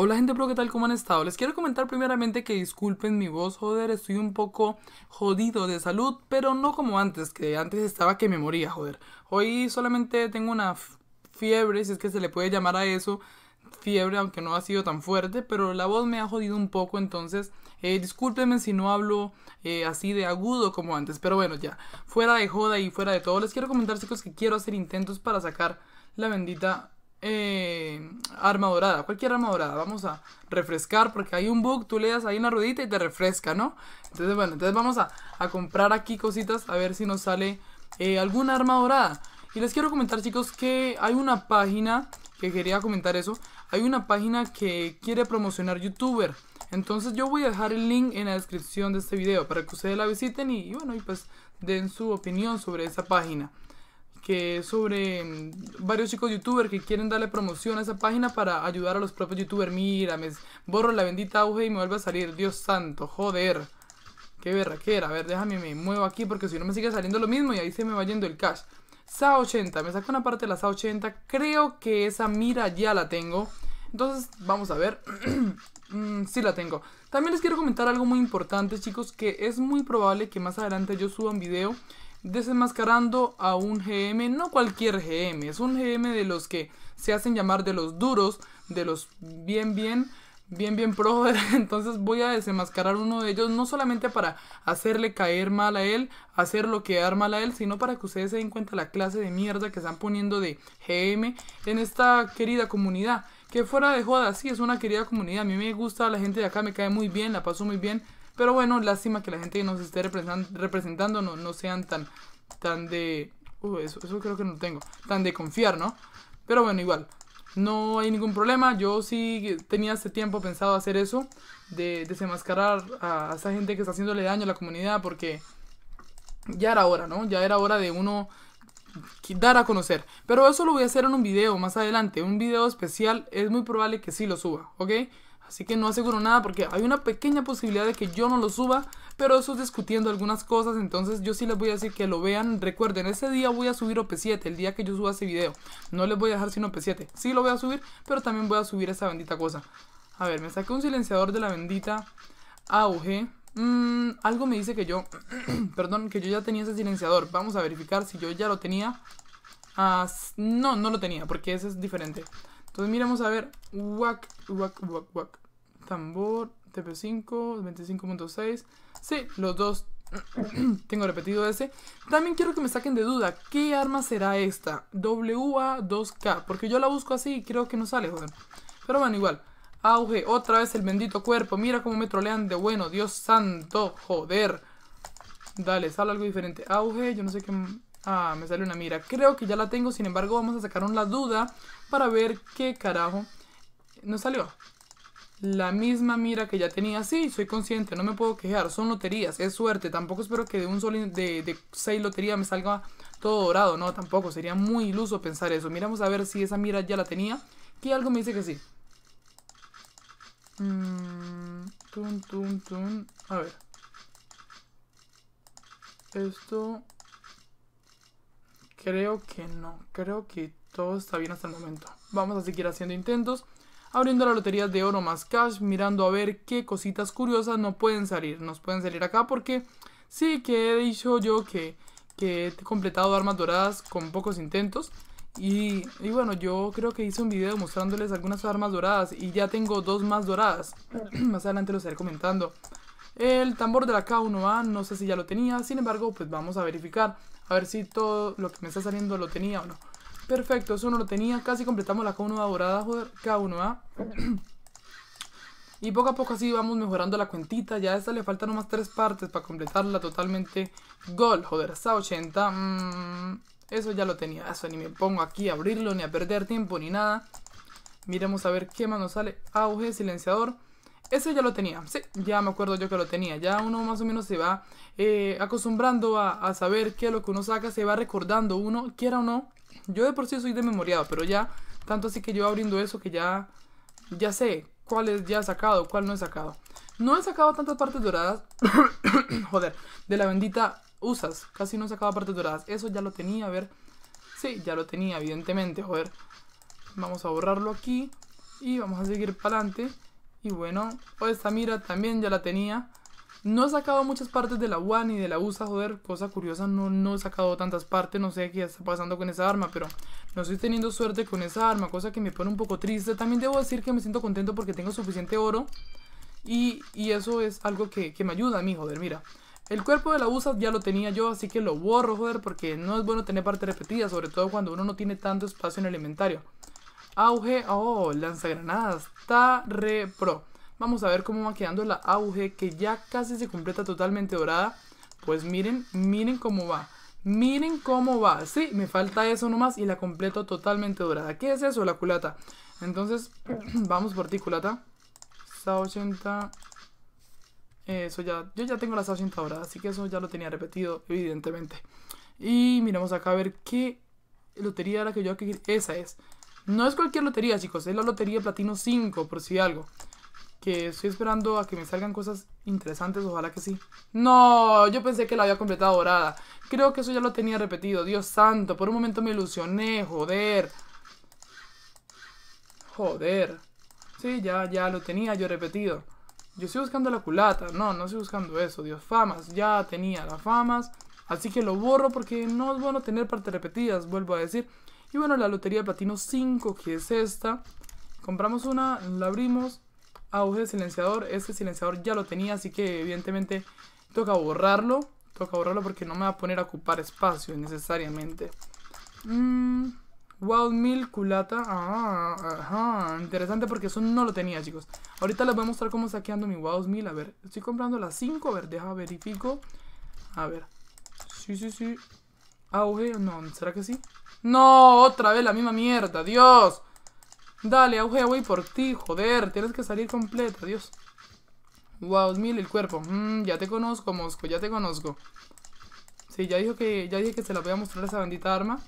Hola gente pro, ¿qué tal? ¿Cómo han estado? Les quiero comentar primeramente que disculpen mi voz, joder, estoy un poco jodido de salud, pero no como antes, que antes estaba que me moría, joder. Hoy solamente tengo una fiebre, si es que se le puede llamar a eso, fiebre, aunque no ha sido tan fuerte, pero la voz me ha jodido un poco, entonces eh, discúlpenme si no hablo eh, así de agudo como antes, pero bueno, ya, fuera de joda y fuera de todo, les quiero comentar chicos que quiero hacer intentos para sacar la bendita eh, arma dorada, cualquier arma dorada, vamos a refrescar porque hay un bug, tú le das ahí una ruedita y te refresca, ¿no? Entonces, bueno, entonces vamos a, a comprar aquí cositas a ver si nos sale eh, alguna arma dorada. Y les quiero comentar, chicos, que hay una página, que quería comentar eso, hay una página que quiere promocionar youtuber. Entonces yo voy a dejar el link en la descripción de este video para que ustedes la visiten y, y bueno, y pues den su opinión sobre esa página que es sobre mm, varios chicos youtubers que quieren darle promoción a esa página para ayudar a los propios youtubers. Mira, me borro la bendita auge y me vuelve a salir. Dios santo, joder. Qué berraquera. A ver, déjame, me muevo aquí porque si no me sigue saliendo lo mismo y ahí se me va yendo el cash. SA80, me saco una parte de la SA80. Creo que esa mira ya la tengo. Entonces, vamos a ver. si mm, sí la tengo. También les quiero comentar algo muy importante, chicos, que es muy probable que más adelante yo suba un video desenmascarando a un GM, no cualquier GM, es un GM de los que se hacen llamar de los duros, de los bien, bien, bien, bien pro. Entonces voy a desenmascarar uno de ellos, no solamente para hacerle caer mal a él, hacerlo quedar mal a él, sino para que ustedes se den cuenta la clase de mierda que están poniendo de GM en esta querida comunidad. Que fuera de joda, sí, es una querida comunidad. A mí me gusta la gente de acá, me cae muy bien, la paso muy bien. Pero bueno, lástima que la gente que nos esté representando no, no sean tan, tan de... Uh, eso, creo que no tengo. Tan de confiar, ¿no? Pero bueno, igual. No hay ningún problema. Yo sí tenía hace tiempo pensado hacer eso. De desenmascarar a, a esa gente que está haciéndole daño a la comunidad. Porque ya era hora, ¿no? Ya era hora de uno dar a conocer. Pero eso lo voy a hacer en un video más adelante. Un video especial. Es muy probable que sí lo suba, ¿ok? Así que no aseguro nada porque hay una pequeña posibilidad de que yo no lo suba, pero eso es discutiendo algunas cosas, entonces yo sí les voy a decir que lo vean. Recuerden, ese día voy a subir OP7, el día que yo suba ese video. No les voy a dejar sin OP7. Sí lo voy a subir, pero también voy a subir esa bendita cosa. A ver, me saqué un silenciador de la bendita auge. Mm, algo me dice que yo, perdón, que yo ya tenía ese silenciador. Vamos a verificar si yo ya lo tenía. Ah, no, no lo tenía, porque ese es diferente. Entonces miramos a ver. Wack, wack, wack, wack. Tambor, TP5, 25.6. Sí, los dos. Tengo repetido ese. También quiero que me saquen de duda. ¿Qué arma será esta? WA2K. Porque yo la busco así y creo que no sale, joder. Pero bueno, igual. Auge, otra vez el bendito cuerpo. Mira cómo me trolean de bueno. Dios santo, joder. Dale, sale algo diferente. Auge, yo no sé qué Ah, me sale una mira. Creo que ya la tengo, sin embargo vamos a sacar una duda para ver qué carajo nos salió. La misma mira que ya tenía, sí, soy consciente, no me puedo quejar, son loterías, es suerte, tampoco espero que de un solo, de, seis loterías me salga todo dorado, no, tampoco, sería muy iluso pensar eso. Miramos a ver si esa mira ya la tenía, que algo me dice que sí. Mm, a ver. Esto Creo que no, creo que todo está bien hasta el momento. Vamos a seguir haciendo intentos, abriendo la lotería de oro más cash, mirando a ver qué cositas curiosas no pueden salir. Nos pueden salir acá porque sí que he dicho yo que, que he completado armas doradas con pocos intentos. Y, y, bueno, yo creo que hice un video mostrándoles algunas armas doradas y ya tengo dos más doradas. más adelante los estaré comentando. El tambor de la K1A no sé si ya lo tenía, sin embargo, pues vamos a verificar, a ver si todo lo que me está saliendo lo tenía o no. Perfecto, eso no lo tenía, casi completamos la K1A dorada, joder, K1A. y poco a poco así vamos mejorando la cuentita, ya a esta le faltan nomás tres partes para completarla totalmente. Gol, joder, está 80, mm, eso ya lo tenía, eso ni me pongo aquí a abrirlo, ni a perder tiempo, ni nada. Miremos a ver qué más nos sale. Auge, silenciador. Ese ya lo tenía, sí, ya me acuerdo yo que lo tenía. Ya uno más o menos se va eh, acostumbrando a, saber qué es lo que uno saca, se va recordando uno, quiera o no. Yo de por sí soy de memoriado pero ya, tanto así que yo abriendo eso que ya, ya sé cuál es, ya he sacado, cuál no he sacado. No he sacado tantas partes doradas, joder, de la bendita usas. Casi no he sacado partes doradas. Eso ya lo tenía, a ver. Sí, ya lo tenía, evidentemente, joder. Vamos a borrarlo aquí y vamos a seguir para adelante. Y bueno, pues esta mira también ya la tenía. No he sacado muchas partes de la One y de la USA, joder, cosa curiosa, no, no he sacado tantas partes, no sé qué está pasando con esa arma, pero no estoy teniendo suerte con esa arma, cosa que me pone un poco triste. También debo decir que me siento contento porque tengo suficiente oro y, y eso es algo que, que, me ayuda a mí, joder, mira. El cuerpo de la USA ya lo tenía yo, así que lo borro, joder, porque no es bueno tener partes repetidas, sobre todo cuando uno no tiene tanto espacio en el inventario. Auge, oh, lanzagranadas, está re pro. Vamos a ver cómo va quedando la auge que ya casi se completa totalmente dorada. Pues miren, miren cómo va. Miren cómo va. Sí, me falta eso nomás y la completo totalmente dorada. ¿Qué es eso? La culata. Entonces, vamos por ti, culata. 80. Eso ya, yo ya tengo la 80 dorada, así que eso ya lo tenía repetido, evidentemente. Y miremos acá a ver qué lotería era que yo... Esa es. No es cualquier lotería, chicos. Es la lotería Platino 5, por si algo. Que estoy esperando a que me salgan cosas interesantes. Ojalá que sí. No, yo pensé que la había completado dorada. Creo que eso ya lo tenía repetido. Dios santo, por un momento me ilusioné. Joder. Joder. Sí, ya, ya lo tenía yo repetido. Yo estoy buscando la culata. No, no estoy buscando eso. Dios, famas. Ya tenía las famas. Así que lo borro porque no es bueno tener partes repetidas, vuelvo a decir. Y bueno, la lotería de platino 5, que es esta. Compramos una, la abrimos. Auge de silenciador. Este silenciador ya lo tenía, así que evidentemente toca borrarlo. Toca borrarlo porque no me va a poner a ocupar espacio necesariamente. wow mm, Wild culata. Ah, ajá. Interesante porque eso no lo tenía, chicos. Ahorita les voy a mostrar cómo está quedando mi wow 1000. A ver, estoy comprando la 5. A ver, deja verifico. A ver. Sí, sí, sí. Auge. No, ¿será que sí? No, otra vez la misma mierda, Dios. Dale, auge, voy por ti, joder. Tienes que salir completa, Dios. Wow, mil el cuerpo. Mm, ya te conozco, Mosco, ya te conozco. Sí, ya dijo que ya dije que se la voy a mostrar esa bendita arma.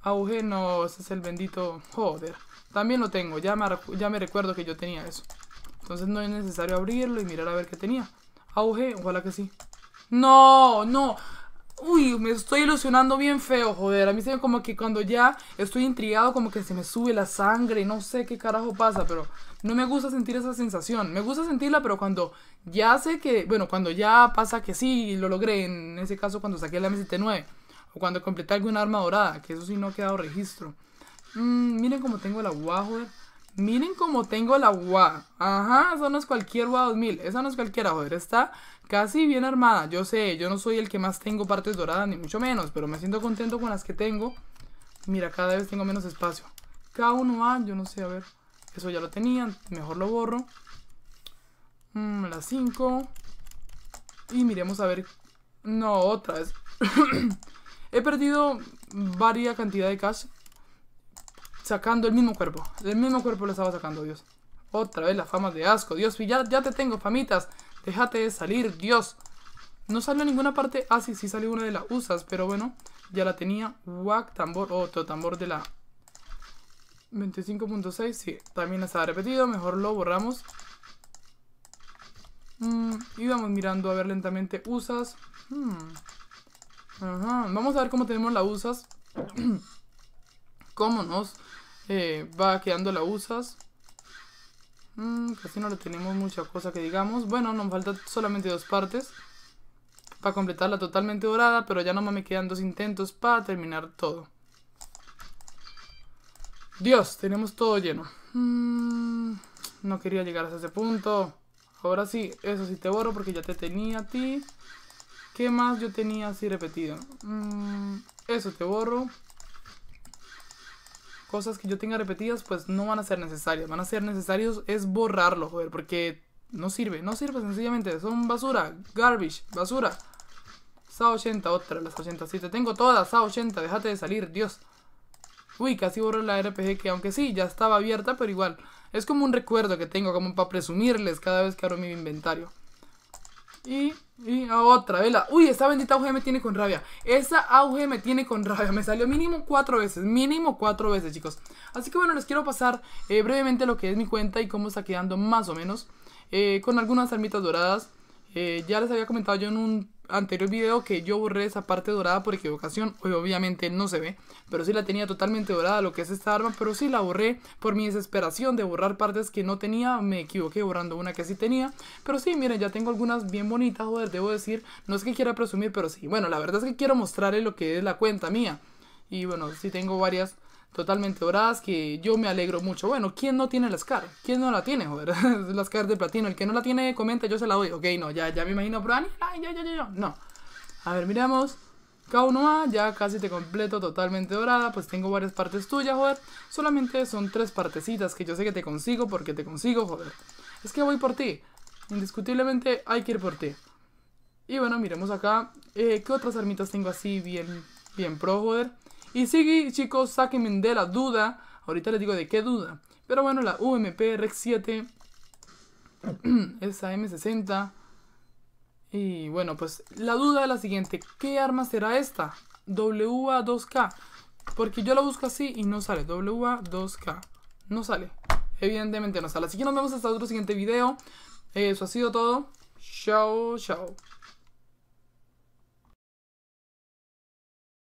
Auge, no, ese es el bendito... Joder. También lo tengo, ya me, ya me recuerdo que yo tenía eso. Entonces no es necesario abrirlo y mirar a ver qué tenía. Auge, ojalá que sí. No, no. Uy, me estoy ilusionando bien feo, joder. A mí se me como que cuando ya estoy intrigado, como que se me sube la sangre. No sé qué carajo pasa, pero no me gusta sentir esa sensación. Me gusta sentirla, pero cuando ya sé que. Bueno, cuando ya pasa que sí, lo logré. En ese caso, cuando saqué la M79. O cuando completé alguna arma dorada, que eso sí no ha quedado registro. Mm, miren cómo tengo la UA, joder. Miren cómo tengo la UA. Ajá, eso no es cualquier UA 2000. Esa no es cualquiera, joder. Está Casi bien armada, yo sé, yo no soy el que más tengo partes doradas, ni mucho menos, pero me siento contento con las que tengo. Mira, cada vez tengo menos espacio. K1A, yo no sé, a ver, eso ya lo tenía, mejor lo borro. Mm, las 5. Y miremos a ver... No, otra vez. He perdido varia cantidad de cash sacando el mismo cuerpo. El mismo cuerpo lo estaba sacando, Dios. Otra vez la fama de asco. Dios, ya, ya te tengo, famitas. Déjate de salir, Dios. No salió a ninguna parte. Ah, sí, sí salió una de las usas, pero bueno, ya la tenía. Wack, tambor, otro tambor de la 25.6, sí, también ha repetido, mejor lo borramos. y mm, vamos mirando a ver lentamente usas. Hmm. Vamos a ver cómo tenemos las usas. cómo nos eh, va quedando las usas casi mm, pues no lo tenemos mucha cosa que digamos. Bueno, nos faltan solamente dos partes para completarla totalmente dorada, pero ya nomás me quedan dos intentos para terminar todo. Dios, tenemos todo lleno. Mm, no quería llegar hasta ese punto. Ahora sí, eso sí te borro porque ya te tenía a ti. ¿Qué más yo tenía así repetido? Mm, eso te borro cosas que yo tenga repetidas, pues no van a ser necesarias. Van a ser necesarios es borrarlo, joder, porque no sirve, no sirve sencillamente. Son basura, garbage, basura. SA80, otra, las 87. Tengo todas, SA80, déjate de salir, Dios. Uy, casi borro la RPG que aunque sí, ya estaba abierta, pero igual. Es como un recuerdo que tengo, como para presumirles cada vez que abro mi inventario. Y, y otra, vela. Uy, esa bendita auge me tiene con rabia. Esa auge me tiene con rabia. Me salió mínimo cuatro veces. Mínimo cuatro veces, chicos. Así que bueno, les quiero pasar eh, brevemente lo que es mi cuenta y cómo está quedando más o menos. Eh, con algunas armitas doradas. Eh, ya les había comentado yo en un anterior video que yo borré esa parte dorada por equivocación, obviamente no se ve, pero sí la tenía totalmente dorada lo que es esta arma, pero sí la borré por mi desesperación de borrar partes que no tenía, me equivoqué borrando una que sí tenía, pero sí, miren, ya tengo algunas bien bonitas, joder, debo decir, no es que quiera presumir, pero sí, bueno, la verdad es que quiero mostrarles lo que es la cuenta mía, y bueno, sí tengo varias totalmente doradas que yo me alegro mucho. Bueno, ¿quién no tiene la Scar? ¿Quién no la tiene, joder? la Scar de platino. El que no la tiene, comenta, yo se la doy. Ok, no, ya, ya me imagino, pero ay, ya, ya, ya, No. A ver, miremos K1A, ya casi te completo, totalmente dorada, pues tengo varias partes tuyas, joder. Solamente son tres partecitas que yo sé que te consigo porque te consigo, joder. Es que voy por ti. Indiscutiblemente hay que ir por ti. Y bueno, miremos acá. Eh, ¿Qué otras armitas tengo así bien, bien pro, joder? Y sí, chicos, saquenme de la duda. Ahorita les digo de qué duda. Pero bueno, la UMP Rec 7, esa M60. Y bueno, pues la duda es la siguiente. ¿Qué arma será esta? WA2K. Porque yo la busco así y no sale. WA2K. No sale. Evidentemente no sale. Así que nos vemos hasta otro siguiente video. Eso ha sido todo. Chao, chao.